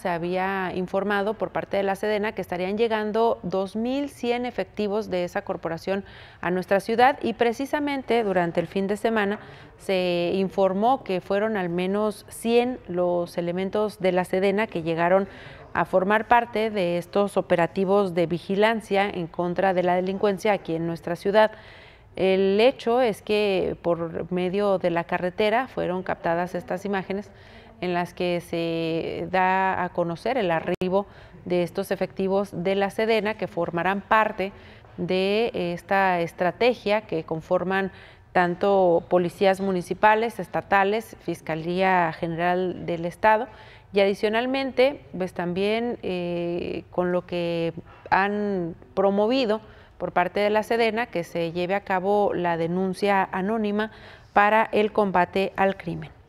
se había informado por parte de la Sedena que estarían llegando 2.100 efectivos de esa corporación a nuestra ciudad y precisamente durante el fin de semana se informó que fueron al menos 100 los elementos de la Sedena que llegaron a formar parte de estos operativos de vigilancia en contra de la delincuencia aquí en nuestra ciudad. El hecho es que por medio de la carretera fueron captadas estas imágenes en las que se da a conocer el arribo de estos efectivos de la Sedena que formarán parte de esta estrategia que conforman tanto policías municipales, estatales, Fiscalía General del Estado y adicionalmente pues también eh, con lo que han promovido por parte de la Sedena que se lleve a cabo la denuncia anónima para el combate al crimen.